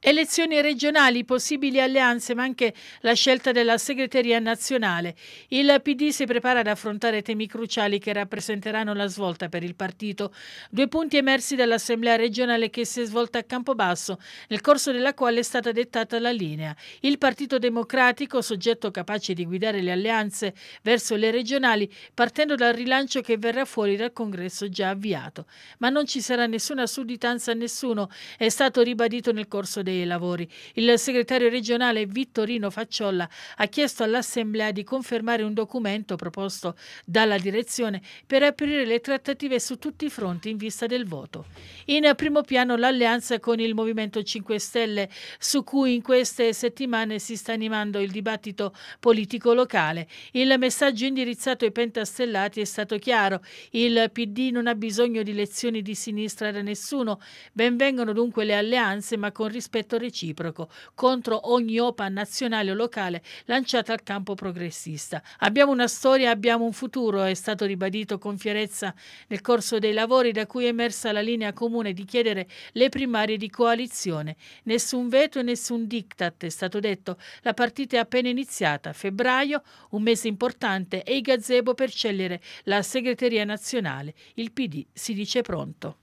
Elezioni regionali, possibili alleanze, ma anche la scelta della segreteria nazionale. Il PD si prepara ad affrontare temi cruciali che rappresenteranno la svolta per il partito. Due punti emersi dall'assemblea regionale che si è svolta a Campobasso, nel corso della quale è stata dettata la linea. Il Partito Democratico, soggetto capace di guidare le alleanze verso le regionali, partendo dal rilancio che verrà fuori dal congresso già avviato. Ma non ci sarà nessuna sudditanza a nessuno, è stato ribadito nel corso della dei lavori. Il segretario regionale Vittorino Facciolla ha chiesto all'Assemblea di confermare un documento proposto dalla direzione per aprire le trattative su tutti i fronti in vista del voto. In primo piano l'alleanza con il Movimento 5 Stelle, su cui in queste settimane si sta animando il dibattito politico locale. Il messaggio indirizzato ai pentastellati è stato chiaro. Il PD non ha bisogno di lezioni di sinistra da nessuno. Benvengono dunque le alleanze, ma con rispetto rispetto reciproco contro ogni OPA nazionale o locale lanciata al campo progressista. Abbiamo una storia, abbiamo un futuro, è stato ribadito con fierezza nel corso dei lavori da cui è emersa la linea comune di chiedere le primarie di coalizione. Nessun veto e nessun diktat, è stato detto. La partita è appena iniziata, febbraio, un mese importante e i gazebo per scegliere la segreteria nazionale. Il PD si dice pronto.